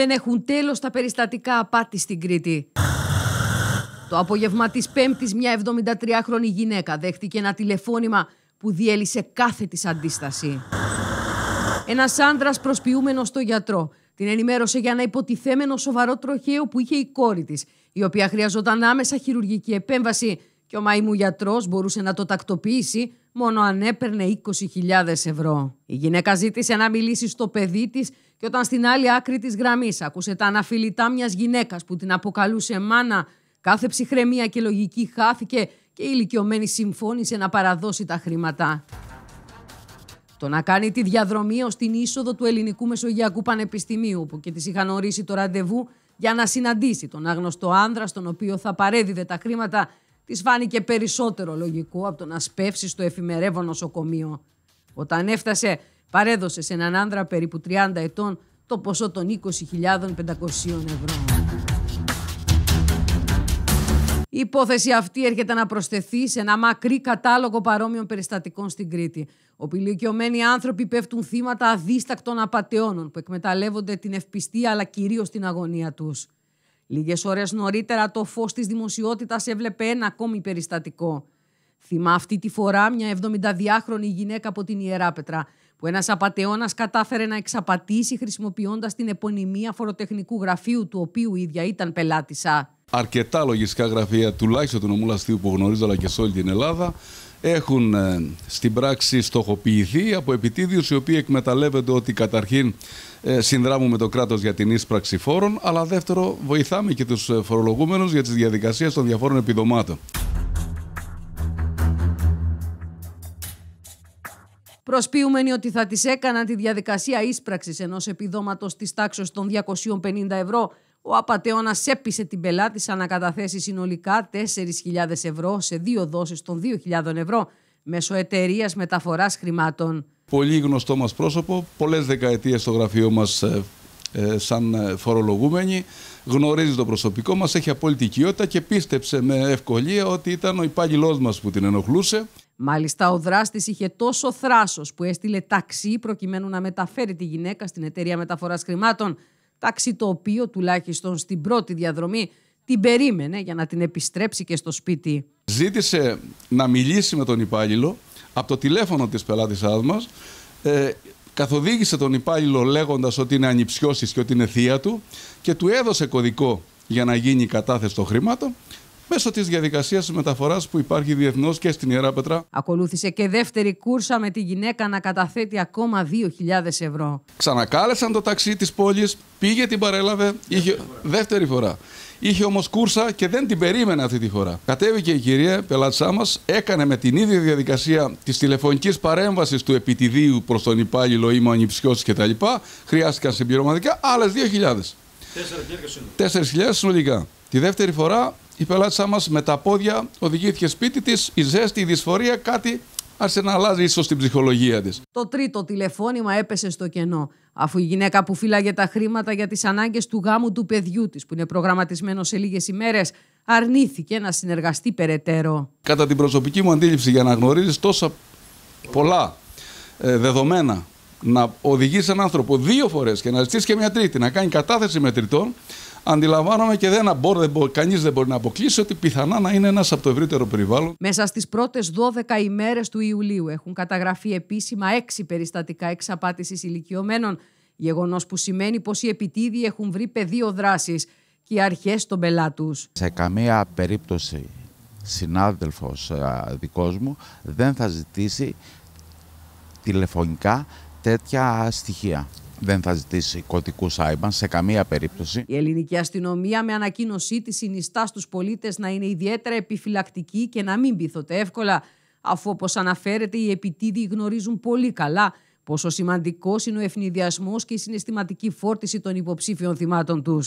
Δεν έχουν τέλος τα περιστατικά απάτη στην Κρήτη. Το απόγευμα της Πέμπτης, μια 73χρονη γυναίκα δέχτηκε ένα τηλεφώνημα που διέλυσε κάθε της αντίσταση. Ένας άντρα προσποιούμενος στο γιατρό την ενημέρωσε για ένα υποτιθέμενο σοβαρό τροχαίο που είχε η κόρη της, η οποία χρειαζόταν άμεσα χειρουργική επέμβαση και ο μαϊμού γιατρός μπορούσε να το τακτοποιήσει μόνο αν έπαιρνε 20.000 ευρώ. Η γυναίκα ζήτησε να μιλήσει στο παιδί της και όταν στην άλλη άκρη της γραμμής άκουσε τα αναφιλητά μιας γυναίκας που την αποκαλούσε μάνα, κάθε ψυχραιμία και λογική χάθηκε και η ηλικιωμένη συμφώνησε να παραδώσει τα χρήματα. Το να κάνει τη διαδρομή ως την είσοδο του Ελληνικού Μεσογειακού Πανεπιστημίου, που και της είχαν ορίσει το ραντεβού για να συναντήσει τον άγνωστο άνδρα, στον οποίο θα παρέδιδε τα χρήματα της φάνηκε περισσότερο λογικό από το να σπεύσεις στο εφημερεύον νοσοκομείο. Όταν έφτασε, παρέδωσε σε έναν άνδρα περίπου 30 ετών το ποσό των 20.500 ευρώ. Η υπόθεση αυτή έρχεται να προσθεθεί σε ένα μακρύ κατάλογο παρόμοιων περιστατικών στην Κρήτη. Οπηλικιωμένοι άνθρωποι πέφτουν θύματα αδίστακτων απαταιώνων που εκμεταλλεύονται την ευπιστία αλλά κυρίως την αγωνία τους. Λίγες ώρες νωρίτερα το φως της δημοσιότητας έβλεπε ένα ακόμη περιστατικό. Θυμά αυτή τη φορά μια 72χρονη γυναίκα από την Ιεράπετρα, που ένας απαταιώνας κατάφερε να εξαπατήσει χρησιμοποιώντας την επωνυμία φοροτεχνικού γραφείου, του οποίου η ίδια ήταν πελάτησα. Αρκετά λογιστικά γραφεία, τουλάχιστον του νομού που γνωρίζω, αλλά και σε όλη την Ελλάδα, έχουν ε, στην πράξη στοχοποιηθεί από επιτίδιους οι οποίοι εκμεταλλεύονται ότι καταρχήν ε, με το κράτος για την ίσπραξη φόρων αλλά δεύτερο βοηθάμε και τους φορολογούμενους για τις διαδικασίες των διαφόρων επιδομάτων. Προσποιούμενοι ότι θα τις έκαναν τη διαδικασία ίσπραξης ενός επιδόματος της τάξης των 250 ευρώ ο απαταιώνας έπεισε την πελάτη σαν να καταθέσει συνολικά 4.000 ευρώ σε δύο δόσεις των 2.000 ευρώ μέσω εταιρείας μεταφοράς χρημάτων. Πολύ γνωστό μας πρόσωπο, πολλές δεκαετίες στο γραφείο μας ε, ε, σαν ε, φορολογούμενοι, γνωρίζει το προσωπικό μας, έχει απόλυτη οικειότητα και πίστεψε με ευκολία ότι ήταν ο υπάλληλός μας που την ενοχλούσε. Μάλιστα ο δράστης είχε τόσο θράσος που έστειλε ταξί προκειμένου να μεταφέρει τη γυναίκα στην εταιρεία μεταφοράς χρημάτων τάξη το οποίο τουλάχιστον στην πρώτη διαδρομή την περίμενε για να την επιστρέψει και στο σπίτι. Ζήτησε να μιλήσει με τον υπάλληλο από το τηλέφωνο της πελάτης μας. Ε, καθοδήγησε τον υπάλληλο λέγοντας ότι είναι ανυψιώσεις και ότι είναι θεία του και του έδωσε κωδικό για να γίνει η κατάθεση των χρημάτων μέσω της διαδικασίας τη μεταφοράς που υπάρχει διεθνώς και στην Ιερά Πετρά. Ακολούθησε και δεύτερη κούρσα με τη γυναίκα να καταθέτει ακόμα 2.000 ευρώ. Ξανακάλεσαν το ταξί της πόλης, πήγε την παρέλαβε, είχε... δεύτερη φορά. Είχε όμως κούρσα και δεν την περίμενε αυτή τη φορά. Κατέβηκε η κυρία πελάτησά μας, έκανε με την ίδια διαδικασία της τηλεφωνικής παρέμβασης του επιτηδίου προς τον υπάλληλο ή κτλ. Χρειάστηκαν συμπληρωματικά άλλες 2.000. 4.000 συνολικά. Τη δεύτερη φορά η πελάτησά μας με τα πόδια οδηγήθηκε σπίτι της. Η ζέστη, η δυσφορία, κάτι άρχισε να αλλάζει ίσως την ψυχολογία της. Το τρίτο τηλεφώνημα έπεσε στο κενό. Αφού η γυναίκα που φύλαγε τα χρήματα για τις ανάγκες του γάμου του παιδιού της, που είναι προγραμματισμένο σε λίγες ημέρες, αρνήθηκε να συνεργαστεί περαιτέρω. Κατά την προσωπική μου αντίληψη, για να γνωρίζεις τόσα πολλά ε, δεδομένα, να οδηγείς έναν άνθρωπο δύο φορές και να ζητήσεις και μια τρίτη, να κάνει κατάθεση μετρητών, αντιλαμβάνομαι και δεν μπορεί, δεν κανείς δεν μπορεί να αποκλείσει ότι πιθανά να είναι ένας από το ευρύτερο περιβάλλον. Μέσα στις πρώτες 12 ημέρες του Ιουλίου έχουν καταγραφεί επίσημα έξι περιστατικά εξαπάτησης ηλικιωμένων, γεγονός που σημαίνει πως οι επιτίδιοι έχουν βρει πεδίο δράσης και οι αρχές των πελάτους. Σε καμία περίπτωση συνάδελφος ε, δικός μου δεν θα ζητήσει τηλεφωνικά τέτοια στοιχεία δεν θα ζητήσει κωδικού άιμαν σε καμία περίπτωση. Η ελληνική αστυνομία με ανακοίνωσή της συνιστά στους πολίτες να είναι ιδιαίτερα επιφυλακτικοί και να μην πείθονται εύκολα, αφού όπως αναφέρεται οι επιτίδιοι γνωρίζουν πολύ καλά πόσο σημαντικός είναι ο ευνηδιασμός και η συναισθηματική φόρτιση των υποψήφιων θυμάτων τους.